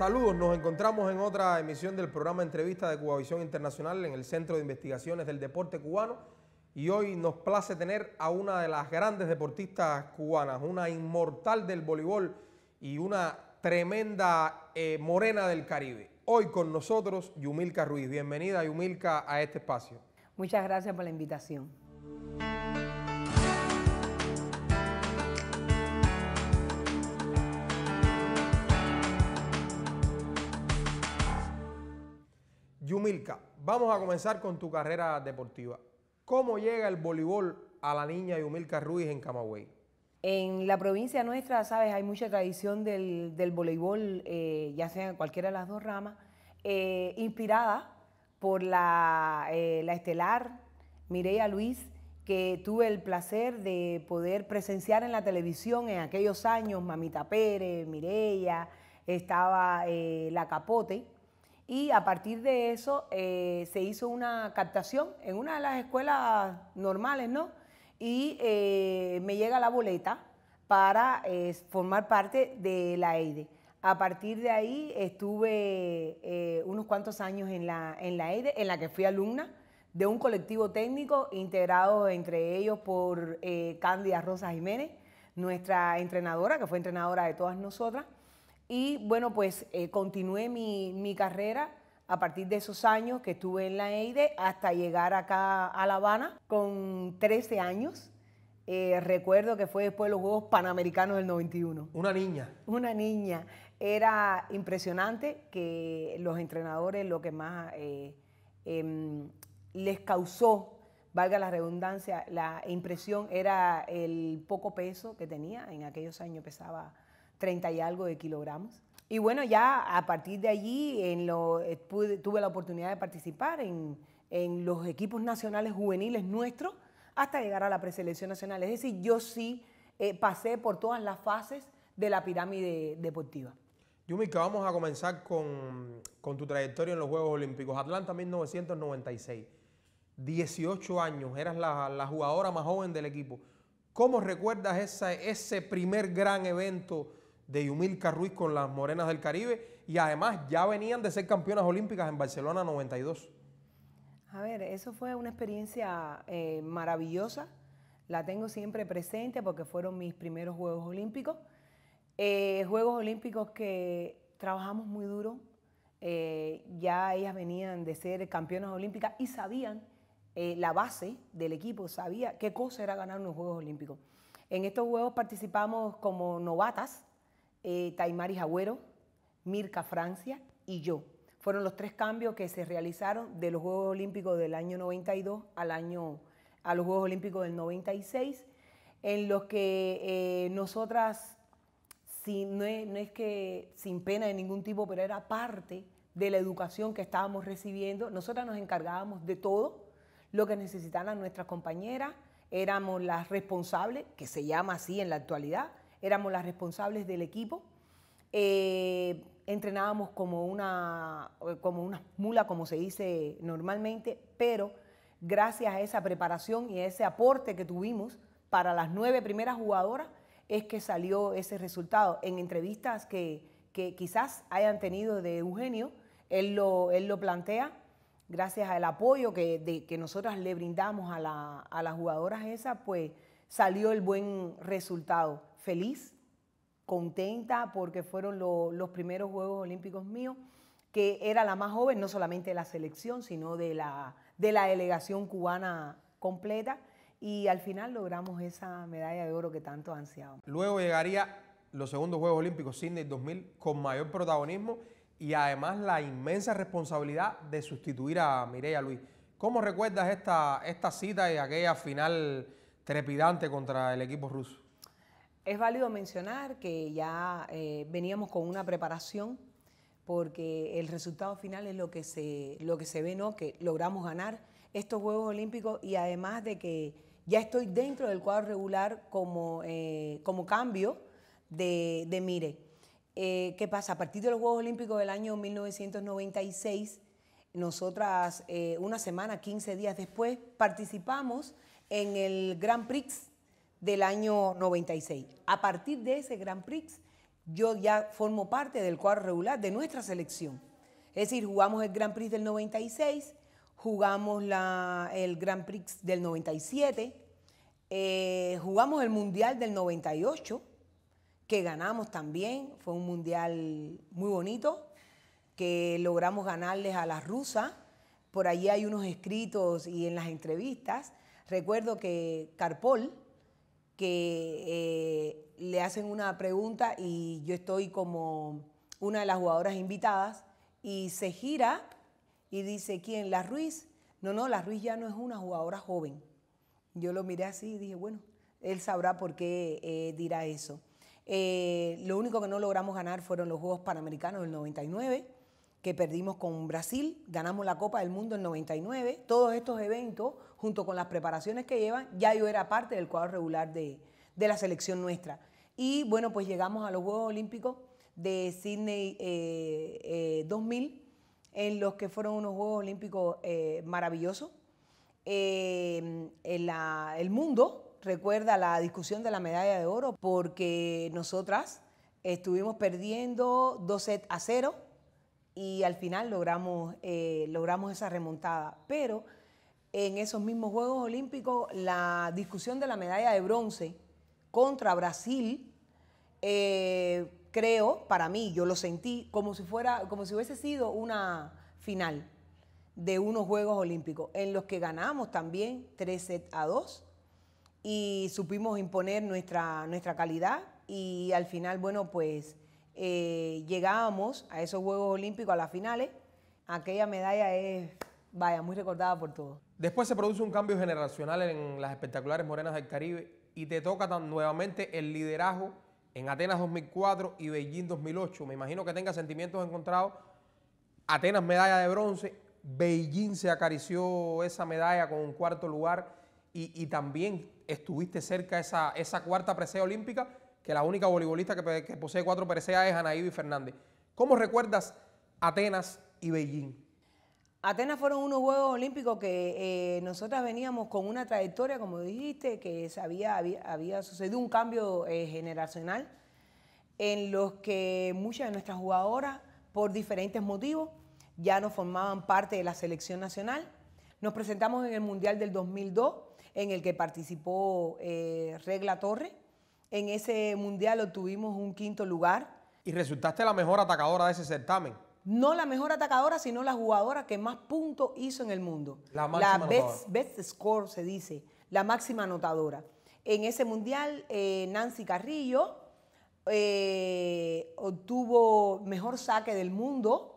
Saludos, nos encontramos en otra emisión del programa Entrevista de Cubavisión Internacional en el Centro de Investigaciones del Deporte Cubano y hoy nos place tener a una de las grandes deportistas cubanas, una inmortal del voleibol y una tremenda eh, morena del Caribe. Hoy con nosotros Yumilka Ruiz. Bienvenida Yumilka a este espacio. Muchas gracias por la invitación. Yumilka, vamos a comenzar con tu carrera deportiva. ¿Cómo llega el voleibol a la niña Yumilka Ruiz en Camagüey? En la provincia nuestra, sabes, hay mucha tradición del, voleibol, eh, ya sea cualquiera de las dos ramas, eh, inspirada por eh, la, estelar Mireia Luis, que tuve el placer de poder presenciar en la televisión en aquellos años, Mamita Pérez, Mireia, estaba La Capote, y a partir de eso eh, se hizo una captación en una de las escuelas normales, ¿no? Y eh, me llega la boleta para eh, formar parte de la EIDE. E. A partir de ahí estuve unos cuantos años en la, en la EIDE, e, en la que fui alumna de un colectivo técnico integrado entre ellos por Cándida Rosa Jiménez, nuestra entrenadora, que fue entrenadora de todas nosotras y bueno, pues eh, continué mi, mi, carrera a partir de esos años que estuve en la EIDE e hasta llegar acá a La Habana con 13 años. Eh, recuerdo que fue después de los Juegos Panamericanos del 91. Una niña. Una niña. Era impresionante que los entrenadores lo que más eh, em, les causó valga la redundancia, la impresión era el poco peso que tenía. En aquellos años pesaba 30 y algo de kilogramos. Y bueno, ya a partir de allí eh, tuve la oportunidad de participar en, los equipos nacionales juveniles nuestros hasta llegar a la preselección nacional. Es decir, yo sí eh, pasé por todas las fases de la pirámide deportiva. Yumika, vamos a comenzar con, tu trayectoria en los Juegos Olímpicos. Atlanta 1996. 18 años, eras la, jugadora más joven del equipo. ¿Cómo recuerdas ese primer gran evento de Yumil Ruiz con las Morenas del Caribe y además ya venían de ser campeonas olímpicas en Barcelona 92. A ver, eso fue una experiencia eh, maravillosa, la tengo siempre presente porque fueron mis primeros Juegos Olímpicos, eh, Juegos Olímpicos que trabajamos muy duro, eh, ya ellas venían de ser campeonas olímpicas y sabían la base del equipo, sabía qué cosa era ganar unos Juegos Olímpicos. En estos Juegos participamos como novatas, eh, Taimaris Agüero, Mirka Francia y yo. Fueron los tres cambios que se realizaron de los Juegos Olímpicos del año 92 al año, a los Juegos Olímpicos del 96, en los que eh, nosotras, si no es que sin pena de ningún tipo, pero era parte de la educación que estábamos recibiendo. Nosotras nos encargábamos de todo lo que necesitaban nuestras compañeras, éramos las responsables, que se llama así en la actualidad, éramos las responsables del equipo. Eh, entrenábamos como una, como una mula, como se dice normalmente, pero gracias a esa preparación y a ese aporte que tuvimos para las nueve primeras jugadoras, es que salió ese resultado. En entrevistas que, quizás hayan tenido de Eugenio, él lo, él lo plantea, gracias al apoyo que, que nosotras le brindamos a, la, a las jugadoras esas, pues salió el buen resultado feliz, contenta, porque fueron los primeros Juegos Olímpicos míos, que era la más joven, no solamente de la selección, sino de la, de la delegación cubana completa. Y al final logramos esa medalla de oro que tanto ansiábamos. Luego llegaría los segundos Juegos Olímpicos Sydney 2000 con mayor protagonismo y además la inmensa responsabilidad de sustituir a Mireia Luis. ¿Cómo recuerdas esta, esta cita y aquella final trepidante contra el equipo ruso? Es válido mencionar que ya eh, veníamos con una preparación porque el resultado final es lo que se, lo que se ve, ¿no? que logramos ganar estos Juegos Olímpicos y además de que ya estoy dentro del cuadro regular como, eh, como cambio de, Mire. Eh, ¿Qué pasa? A partir de los Juegos Olímpicos del año 1996, nosotras una semana, 15 días después, participamos en el Grand Prix del año 96. A partir de ese Gran Prix, yo ya formo parte del cuadro regular de nuestra selección. Es decir, jugamos el Gran Prix del 96, jugamos el Gran Prix del 97, eh, jugamos el Mundial del 98, que ganamos también, fue un Mundial muy bonito, que logramos ganarles a las rusas, por allí hay unos escritos y en las entrevistas, recuerdo que Carpol, que eh, le hacen una pregunta y yo estoy como una de las jugadoras invitadas y se gira y dice, ¿quién? La Ruiz. No, no, la Ruiz ya no es una jugadora joven. Yo lo miré así y dije, bueno, él sabrá por qué eh, dirá eso. Eh, lo único que no logramos ganar fueron los Juegos Panamericanos del 99 que perdimos con Brasil, ganamos la Copa del Mundo en 99. Todos estos eventos, junto con las preparaciones que llevan, ya yo era parte del cuadro regular de, la selección nuestra. Y bueno, pues llegamos a los Juegos Olímpicos de Sydney 2000, eh, eh, en los que fueron unos Juegos Olímpicos eh, maravillosos. el mundo recuerda la discusión de la medalla de oro porque nosotras estuvimos perdiendo 2 sets a 0 y al final logramos, eh, logramos esa remontada. Pero en esos mismos Juegos Olímpicos, la discusión de la medalla de bronce contra Brasil, eh, creo, para mí, yo lo sentí como si, fuera, como si hubiese sido una final de unos Juegos Olímpicos, en los que ganamos también 3 a 2 y supimos imponer nuestra, nuestra calidad y al final, bueno, pues eh, llegábamos a esos Juegos Olímpicos, a las finales, aquella medalla es, vaya, muy recordada por todos. Después se produce un cambio generacional en las espectaculares Morenas del Caribe y te toca tan nuevamente el liderazgo en Atenas 2004 y Beijing 2008. Me imagino que tengas sentimientos encontrados. Atenas medalla de bronce, Beijing se acarició esa medalla con un cuarto lugar y, también estuviste cerca esa, esa cuarta presea olímpica que la única voleibolista que, posee cuatro pereceas es Anaíbi Fernández. ¿Cómo recuerdas Atenas y Beijing? Atenas fueron unos Juegos Olímpicos que eh, nosotras veníamos con una trayectoria, como dijiste, que había, había, sucedido un cambio eh, generacional en los que muchas de nuestras jugadoras, por diferentes motivos, ya no formaban parte de la selección nacional. Nos presentamos en el Mundial del 2002, en el que participó eh, Regla Torre, en ese mundial obtuvimos un quinto lugar. Y resultaste la mejor atacadora de ese certamen. No la mejor atacadora, sino la jugadora que más puntos hizo en el mundo. La máxima la best, score se dice, la máxima anotadora. En ese mundial, eh, Nancy Carrillo eh, obtuvo mejor saque del mundo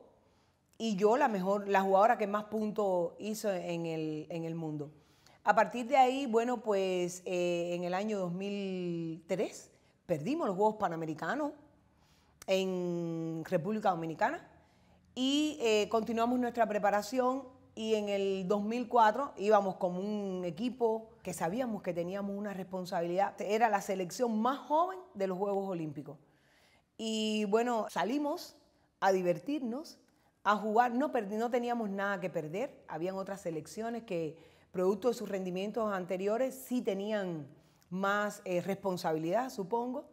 y yo la mejor, la jugadora que más puntos hizo en el, en el mundo. A partir de ahí, bueno, pues eh, en el año 2003 perdimos los Juegos Panamericanos en República Dominicana y eh, continuamos nuestra preparación y en el 2004 íbamos como un equipo que sabíamos que teníamos una responsabilidad. Era la selección más joven de los Juegos Olímpicos. Y bueno, salimos a divertirnos, a jugar. No, no teníamos nada que perder. Habían otras selecciones que producto de sus rendimientos anteriores, sí tenían más eh, responsabilidad, supongo.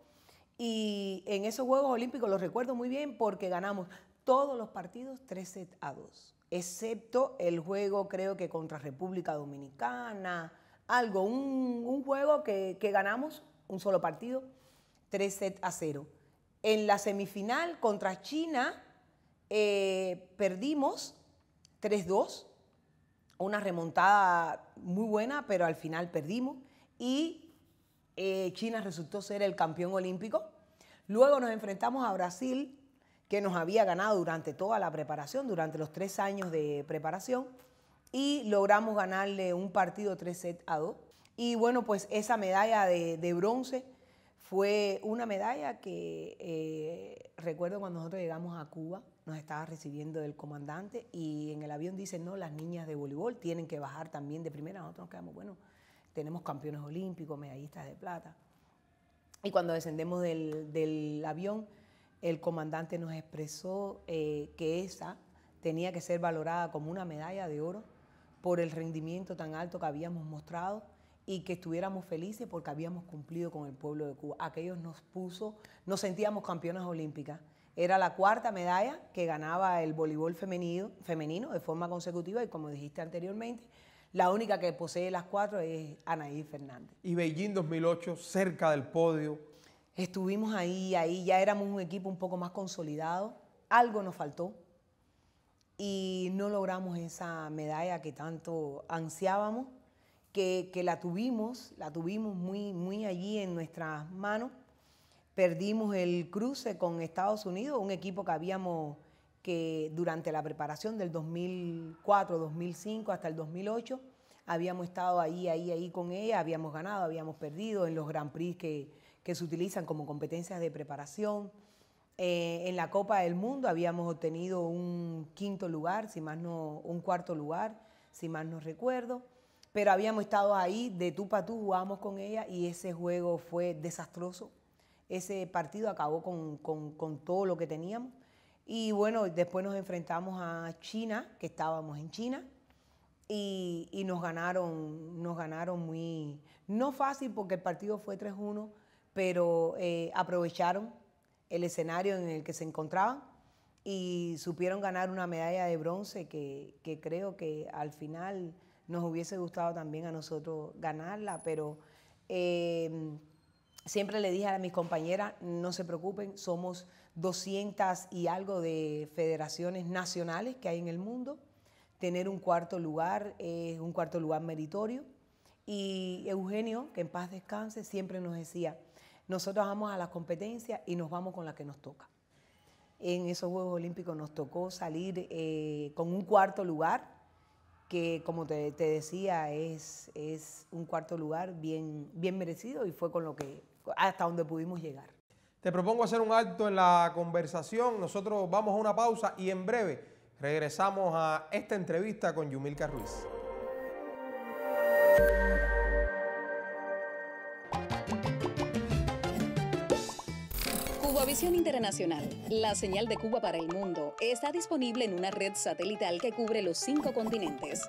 Y en esos Juegos Olímpicos los recuerdo muy bien porque ganamos todos los partidos 13 a 2, excepto el juego creo que contra República Dominicana, algo, un, un juego que, que, ganamos un solo partido, 13 a 0. En la semifinal contra China eh, perdimos 3-2 una remontada muy buena, pero al final perdimos. Y eh, China resultó ser el campeón olímpico. Luego nos enfrentamos a Brasil, que nos había ganado durante toda la preparación, durante los tres años de preparación, y logramos ganarle un partido 3 set a 2. Y bueno, pues esa medalla de, bronce fue una medalla que eh, recuerdo cuando nosotros llegamos a Cuba, nos estaba recibiendo el comandante y en el avión dicen, no, las niñas de voleibol tienen que bajar también de primera, nosotros nos quedamos, bueno, tenemos campeones olímpicos, medallistas de plata. Y cuando descendemos del, del avión, el comandante nos expresó eh, que esa tenía que ser valorada como una medalla de oro por el rendimiento tan alto que habíamos mostrado y que estuviéramos felices porque habíamos cumplido con el pueblo de Cuba. Aquellos nos puso, nos sentíamos campeonas olímpicas era la cuarta medalla que ganaba el voleibol femenino, de forma consecutiva y como dijiste anteriormente, la única que posee las cuatro es Anaí Fernández. Y Beijing 2008, cerca del podio. Estuvimos ahí, ahí ya éramos un equipo un poco más consolidado. Algo nos faltó y no logramos esa medalla que tanto ansiábamos, que, que la tuvimos, la tuvimos muy, muy allí en nuestras manos perdimos el cruce con Estados Unidos, un equipo que habíamos que durante la preparación del 2004, 2005 hasta el 2008 habíamos estado ahí, ahí, ahí con ella, habíamos ganado, habíamos perdido en los Grand Prix que, que se utilizan como competencias de preparación. Eh, en la Copa del Mundo habíamos obtenido un quinto lugar, si más no, un cuarto lugar, si más no recuerdo. Pero habíamos estado ahí, de tú para tú jugamos con ella y ese juego fue desastroso ese partido acabó con, todo lo que teníamos. Y bueno, después nos enfrentamos a China, que estábamos en China, y, nos ganaron, nos ganaron muy, no fácil porque el partido fue 3-1, pero eh, aprovecharon el escenario en el que se encontraban y supieron ganar una medalla de bronce que, creo que al final nos hubiese gustado también a nosotros ganarla, pero eh, Siempre le dije a mis compañeras, no se preocupen, somos 200 y algo de federaciones nacionales que hay en el mundo. Tener un cuarto lugar es un cuarto lugar meritorio. Y Eugenio, que en paz descanse, siempre nos decía, nosotros vamos a las competencias y nos vamos con la que nos toca. En esos Juegos Olímpicos nos tocó salir eh, con un cuarto lugar, que como te, te decía, es, es, un cuarto lugar bien, bien merecido y fue con lo que hasta donde pudimos llegar. Te propongo hacer un alto en la conversación. Nosotros vamos a una pausa y en breve regresamos a esta entrevista con Yumilka Ruiz. Visión Internacional, la señal de Cuba para el mundo, está disponible en una red satelital que cubre los cinco continentes.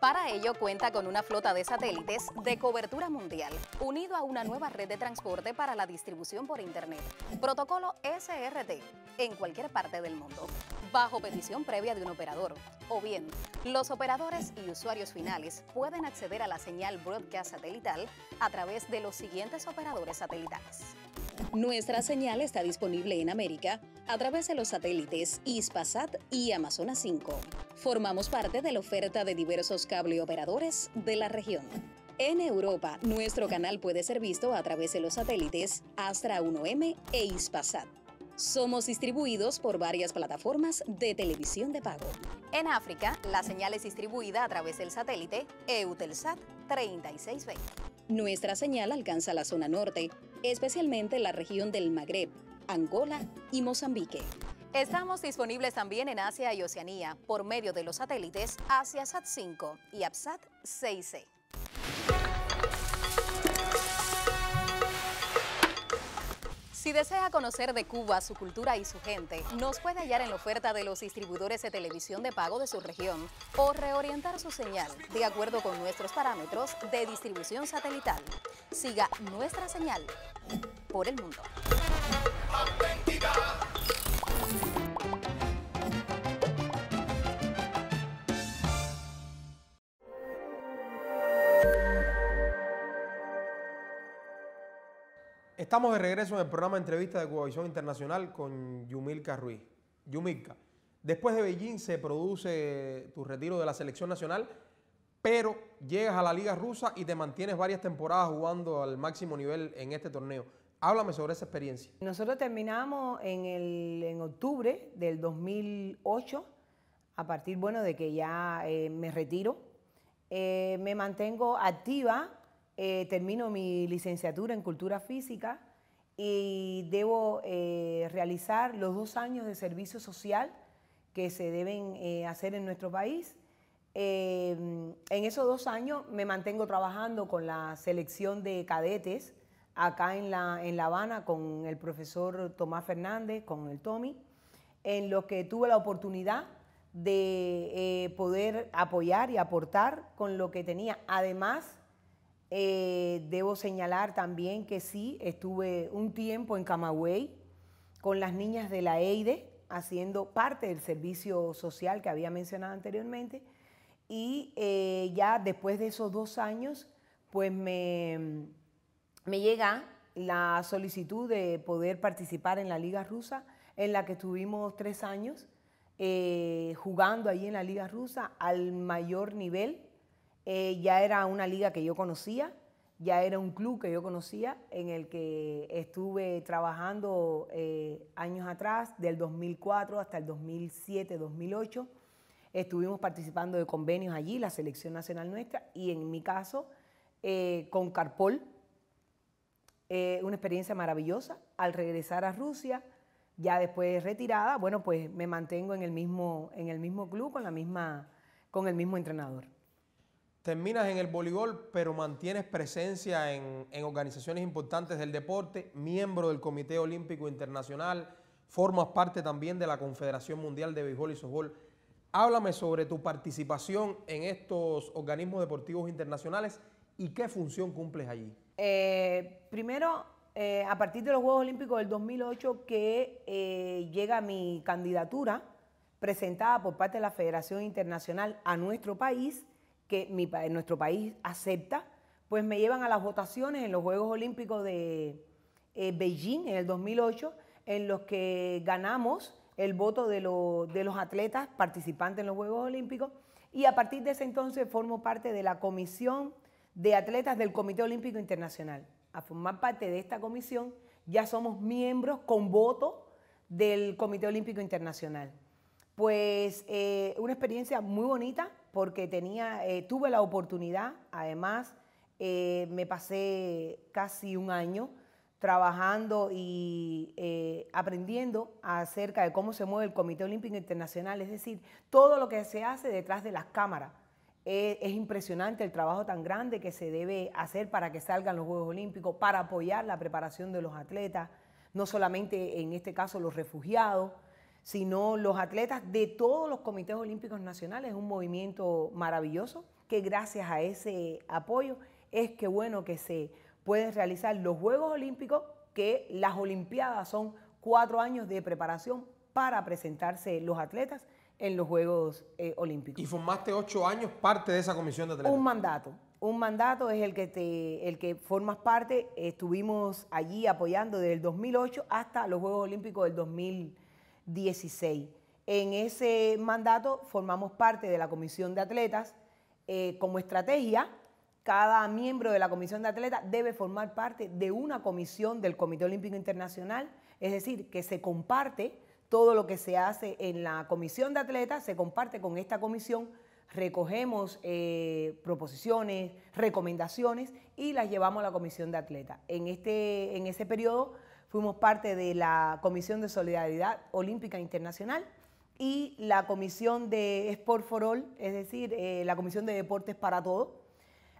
Para ello cuenta con una flota de satélites de cobertura mundial, unido a una nueva red de transporte para la distribución por Internet, protocolo SRT, en cualquier parte del mundo, bajo petición previa de un operador. O bien, los operadores y usuarios finales pueden acceder a la señal broadcast satelital a través de los siguientes operadores satelitales. Nuestra señal está disponible en América a través de los satélites ISPASAT y Amazonas 5. Formamos parte de la oferta de diversos cableoperadores de la región. En Europa, nuestro canal puede ser visto a través de los satélites Astra 1M e Ispasat. Somos distribuidos por varias plataformas de televisión de pago. En África, la señal es distribuida a través del satélite Eutelsat 36B. Nuestra señal alcanza la zona norte, especialmente la región del Magreb, Angola y Mozambique. Estamos disponibles también en Asia y Oceanía por medio de los satélites AsiaSat 5 y APSAT 6C. Si desea conocer de Cuba, su cultura y su gente, nos puede hallar en la oferta de los distribuidores de televisión de pago de su región o reorientar su señal de acuerdo con nuestros parámetros de distribución satelital. Siga nuestra señal por el mundo. Estamos de regreso en el programa de entrevista de Visión Internacional con Yumilka Ruiz. Yumilka, después de Beijing se produce tu retiro de la selección nacional, pero llegas a la Liga Rusa y te mantienes varias temporadas jugando al máximo nivel en este torneo. Háblame sobre esa experiencia. Nosotros terminamos en, el, en octubre del 2008, a partir bueno, de que ya eh, me retiro. Eh, me mantengo activa eh, termino mi licenciatura en cultura física y debo eh, realizar los dos años de servicio social que se deben eh, hacer en nuestro país. Em, en esos dos años me mantengo trabajando con la selección de cadetes acá en La, en la Habana con el profesor Tomás Fernández, con el Tommy, en los que tuve la oportunidad de poder apoyar y aportar con lo que tenía. Además eh, debo señalar también que sí, estuve un tiempo en Camagüey con las niñas de la EIDE, haciendo parte del servicio social que había mencionado anteriormente. Y eh, ya después de esos dos años, pues me, me llega la solicitud de poder participar en la Liga Rusa, en la que estuvimos tres años eh, jugando ahí en la Liga Rusa al mayor nivel eh, ya era una liga que yo conocía, ya era un club que yo conocía, en el que estuve trabajando eh, años atrás, del 2004 hasta el 2007, 2008. Estuvimos participando de convenios allí, la selección nacional nuestra, y en mi caso, eh, con Carpol, una experiencia maravillosa. Al regresar a Rusia, ya después retirada, bueno, pues me mantengo en el mismo, en el mismo club, con, la misma, con el mismo entrenador terminas en el voleibol, pero mantienes presencia en, organizaciones importantes del deporte, miembro del Comité Olímpico Internacional, formas parte también de la Confederación Mundial de Béisbol y Softball. Háblame sobre tu participación en estos organismos deportivos internacionales y qué función cumples allí. Eh, primero, eh, a partir de los Juegos Olímpicos del 2008 que eh, llega mi candidatura presentada por parte de la Federación Internacional a nuestro país que nuestro país acepta, pues me llevan a las votaciones en los Juegos Olímpicos de eh, Beijing en el 2008, en los que ganamos el voto de, los atletas participantes en los Juegos Olímpicos y a partir de ese entonces formo parte de la comisión de atletas del Comité Olímpico Internacional. A formar parte de esta comisión ya somos miembros con voto del Comité Olímpico Internacional. Pues eh, una experiencia muy bonita, porque eh, tuve la oportunidad, además eh, me pasé casi un año trabajando y eh, aprendiendo acerca de cómo se mueve el Comité Olímpico Internacional, es decir, todo lo que se hace detrás de las cámaras. es impresionante el trabajo tan grande que se debe hacer para que salgan los Juegos Olímpicos, para apoyar la preparación de los atletas, no solamente en este caso los refugiados, sino los atletas de todos los comités olímpicos nacionales. Es un movimiento maravilloso que gracias a ese apoyo es que bueno que se pueden realizar los Juegos Olímpicos, que las Olimpiadas son cuatro años de preparación para presentarse los atletas en los Juegos eh, Olímpicos. Y formaste ocho años parte de esa comisión de atletas. Un mandato. Un mandato es el que, te, el que formas parte. Estuvimos allí apoyando desde el 2008 hasta los Juegos Olímpicos del 2000 16. En ese mandato formamos parte de la Comisión de Atletas. Eh, como estrategia, cada miembro de la Comisión de Atletas debe formar parte de una comisión del Comité Olímpico Internacional, es decir, que se comparte todo lo que se hace en la Comisión de Atletas, se comparte con esta comisión recogemos eh, proposiciones, recomendaciones y las llevamos a la comisión de Atletas. En, este, en ese periodo Fuimos parte de la Comisión de Solidaridad Olímpica Internacional y la Comisión de Sport for All, es decir, eh, la Comisión de Deportes para Todos,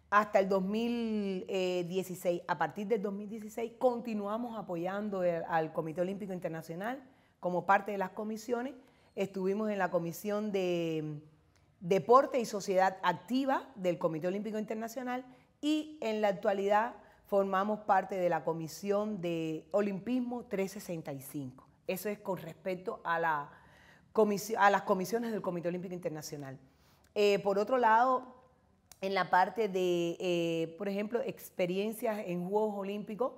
hasta el 2016. A partir del 2016 continuamos apoyando al Comité Olímpico Internacional como parte de las comisiones. Estuvimos en la Comisión de mm, Deporte y Sociedad Activa del Comité Olímpico Internacional y en la actualidad formamos parte de la Comisión de Olimpismo 365. Eso es con respecto a, la las comisiones del Comité Olímpico Internacional. Eh, por otro lado, en la parte de, eh, por ejemplo, experiencias en Juegos Olímpicos,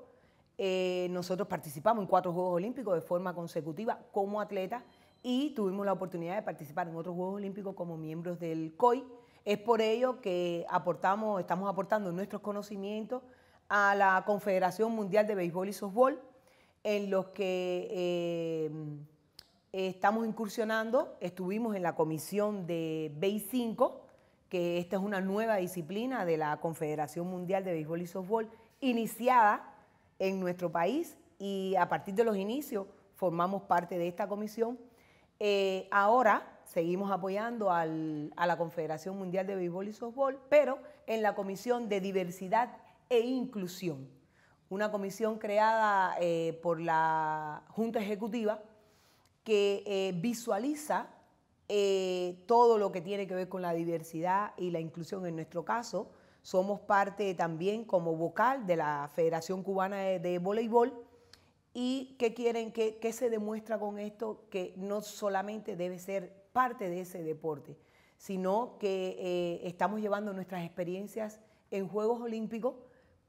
eh, nosotros participamos en cuatro Juegos Olímpicos de forma consecutiva como atletas y tuvimos la oportunidad de participar en otros Juegos Olímpicos como miembros del COI. Es por ello que aportamos, estamos aportando nuestros conocimientos a la Confederación Mundial de Béisbol y Softball, en los que eh, estamos incursionando. Estuvimos en la comisión de BEI 5, que esta es una nueva disciplina de la Confederación Mundial de Béisbol y Softball, iniciada en nuestro país y a partir de los inicios formamos parte de esta comisión. Eh, ahora seguimos apoyando a la Confederación Mundial de Béisbol y Softball, pero en la Comisión de Diversidad e Inclusión, una comisión creada eh, por la Junta Ejecutiva que eh, visualiza eh, todo lo que tiene que ver con la diversidad y la inclusión en nuestro caso. Somos parte también como vocal de la Federación Cubana de, Voleibol. ¿Y qué quieren? ¿Qué, se demuestra con esto? Que no solamente debe ser parte de ese deporte, sino que estamos llevando nuestras experiencias en Juegos Olímpicos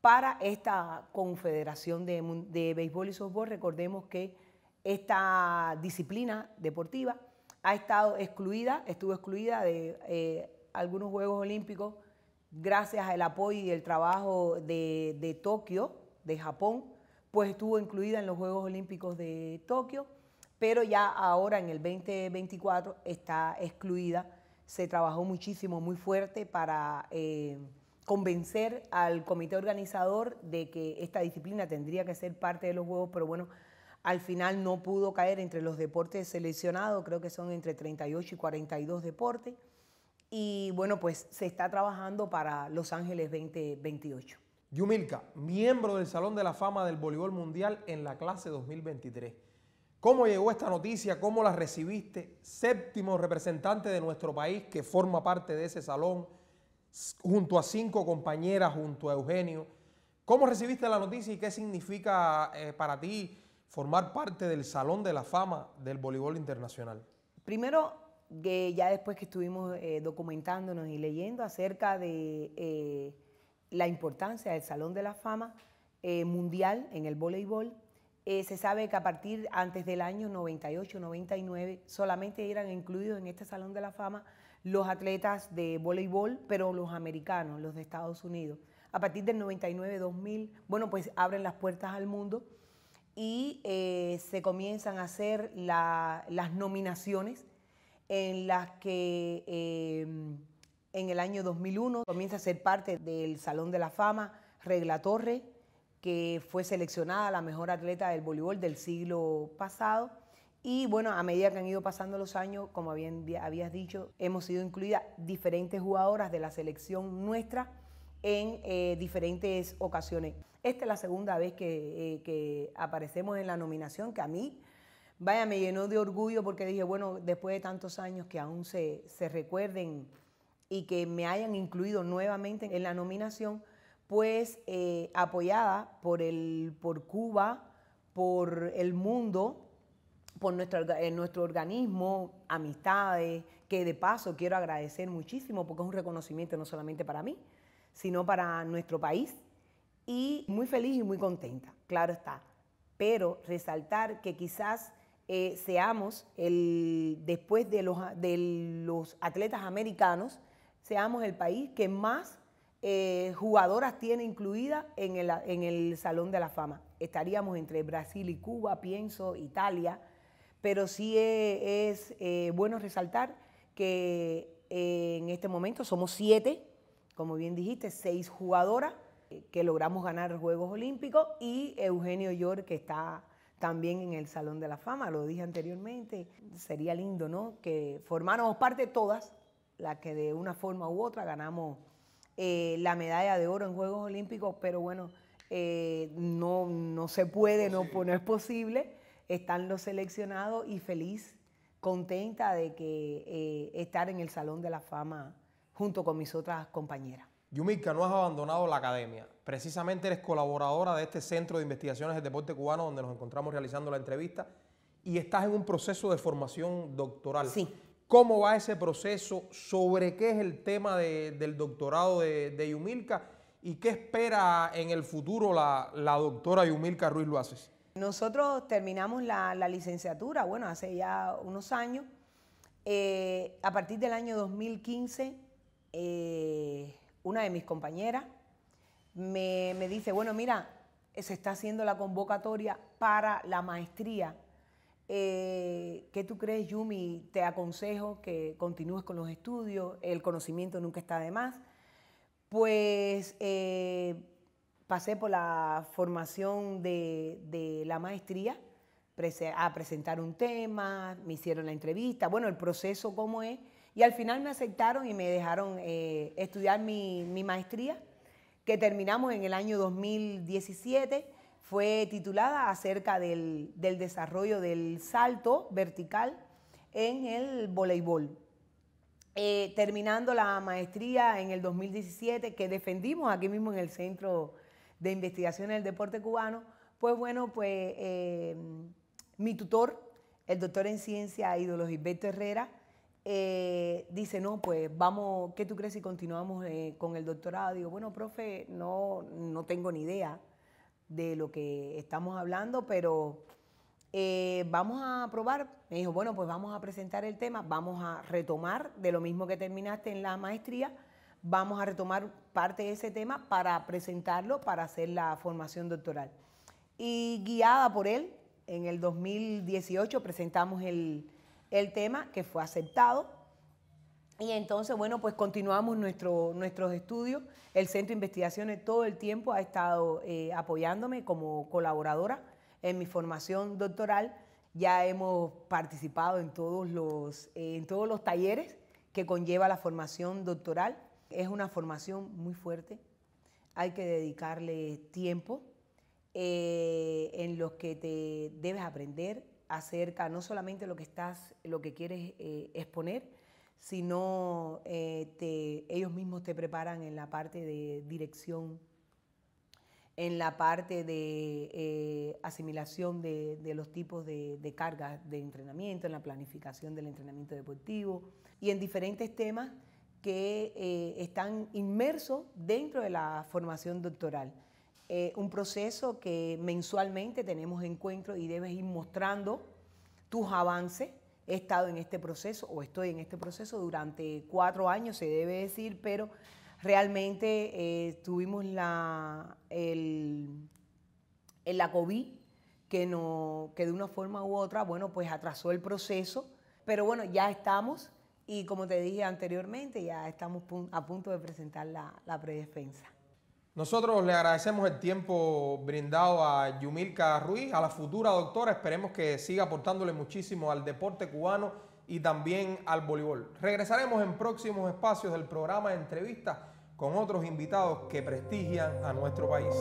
para esta confederación de, béisbol y softball. Recordemos que esta disciplina deportiva ha estado excluida, estuvo excluida de eh, algunos Juegos Olímpicos gracias al apoyo y el trabajo de, Tokio, de Japón, pues estuvo incluida en los Juegos Olímpicos de Tokio, pero ya ahora en el 2024 está excluida. Se trabajó muchísimo, muy fuerte para... Eh, convencer al comité organizador de que esta disciplina tendría que ser parte de los Juegos, pero bueno, al final no pudo caer entre los deportes seleccionados, creo que son entre 38 y 42 deportes. Y bueno, pues se está trabajando para Los Ángeles 2028. Yumilka, miembro del Salón de la Fama del Voleibol Mundial en la clase 2023. ¿Cómo llegó esta noticia? ¿Cómo la recibiste? Séptimo representante de nuestro país que forma parte de ese salón junto a cinco compañeras, junto a Eugenio. ¿Cómo recibiste la noticia y qué significa eh, para ti formar parte del Salón de la Fama del Voleibol Internacional? Primero, que ya después que estuvimos eh, documentándonos y leyendo acerca de eh, la importancia del Salón de la Fama mundial en el voleibol, se sabe que a partir antes del año 98-99 solamente eran incluidos en este Salón de la Fama los atletas de voleibol, pero los americanos, los de Estados Unidos. A partir del 99-2000, bueno, pues abren las puertas al mundo y eh, se comienzan a hacer las nominaciones en las que eh, en el año 2001 comienza a ser parte del Salón de la Fama Regla Torre, que fue seleccionada la mejor atleta del voleibol del siglo pasado y bueno, a medida que han ido pasando los años, como habías dicho, hemos sido incluidas diferentes jugadoras de la selección nuestra en eh, diferentes ocasiones. Esta es la segunda vez eh, que, aparecemos en la nominación, que a mí, vaya, me llenó de orgullo porque dije, bueno, después de tantos años que aún se, recuerden y que me hayan incluido nuevamente en la nominación, pues eh, apoyada por, el, por Cuba, por el mundo, por nuestro, eh, nuestro organismo, amistades, que de paso quiero agradecer muchísimo porque es un reconocimiento no solamente para mí, sino para nuestro país. Y muy feliz y muy contenta, claro está. Pero resaltar que quizás eh, seamos, el, después de los, de los atletas americanos, seamos el país que más eh, jugadoras tiene incluida en el, en el Salón de la Fama. Estaríamos entre Brasil y Cuba, pienso, Italia, pero sí e, es, eh, bueno resaltar que eh, en este momento somos siete, como bien dijiste, seis jugadoras eh, que logramos ganar Juegos Olímpicos y Eugenio York que está también en el Salón de la Fama, lo dije anteriormente, sería lindo, ¿no? Que formáramos parte todas, las que de una forma u otra ganamos la medalla de oro en Juegos Olímpicos, pero bueno, no, no se puede, no, no es posible están los seleccionados y feliz, contenta de que eh, estar en el Salón de la Fama junto con mis otras compañeras. Yumika, no has abandonado la academia. Precisamente eres colaboradora de este Centro de Investigaciones del Deporte Cubano, donde nos encontramos realizando la entrevista, y estás en un proceso de formación doctoral. Sí. ¿Cómo va ese proceso? ¿Sobre qué es el tema del doctorado de, de Yumilka? ¿Y qué espera en el futuro la, la doctora Yumilka Ruiz Luaces? Nosotros terminamos la, licenciatura, bueno, hace ya unos años. Eh, a partir del año 2015, eh, una de mis compañeras me, dice, bueno, mira, se está haciendo la convocatoria para la maestría eh, ¿Qué tú crees, Yumi? Te aconsejo que continúes con los estudios, el conocimiento nunca está de más. Pues pasé por la formación de, la maestría a presentar un tema, me hicieron la entrevista, bueno, el proceso cómo es, y al final me aceptaron y me dejaron eh, estudiar mi, maestría, que terminamos en el año 2017 fue titulada acerca del, desarrollo del salto vertical en el voleibol. Eh, terminando la maestría en el 2017, que defendimos aquí mismo en el centro de investigación en el deporte cubano, pues bueno, pues eh, mi tutor, el doctor en ciencia ídolos Gilberto Herrera, eh, dice, no, pues vamos, ¿qué tú crees si continuamos eh, con el doctorado? Digo, bueno, profe, no, no tengo ni idea de lo que estamos hablando, pero vamos a probar. Me dijo, bueno, pues vamos a presentar el tema, vamos a retomar de lo mismo que terminaste en la maestría vamos a retomar parte de ese tema para presentarlo, para hacer la formación doctoral. Y guiada por él, en el 2018 presentamos el, el tema que fue aceptado. Y entonces, bueno, pues continuamos nuestro, nuestros estudios. El Centro de Investigaciones todo el tiempo ha estado eh, apoyándome como colaboradora en mi formación doctoral. Ya hemos participado en todos los, eh, en todos los talleres que conlleva la formación doctoral es una formación muy fuerte, hay que dedicarle tiempo eh, en los que te debes aprender acerca no solamente lo que estás, lo que quieres eh, exponer, sino eh, ellos mismos te preparan en la parte de dirección, en la parte de asimilación de, los tipos de, de cargas de entrenamiento, en la planificación del entrenamiento deportivo y en diferentes temas que eh, están inmersos dentro de la formación doctoral. Eh, un proceso que mensualmente tenemos encuentros y debes ir mostrando tus avances. He estado en este proceso o estoy en este proceso durante cuatro años, se debe decir, pero realmente eh, tuvimos la, la COVID que, no, que de una forma u otra, bueno, pues atrasó el proceso, pero bueno, ya estamos y como te dije anteriormente, ya estamos a punto de presentar la, la predefensa. Nosotros le agradecemos el tiempo brindado a Yumilka Ruiz, a la futura doctora. Esperemos que siga aportándole muchísimo al deporte cubano y también al voleibol. Regresaremos en próximos espacios del programa de entrevistas con otros invitados que prestigian a nuestro país.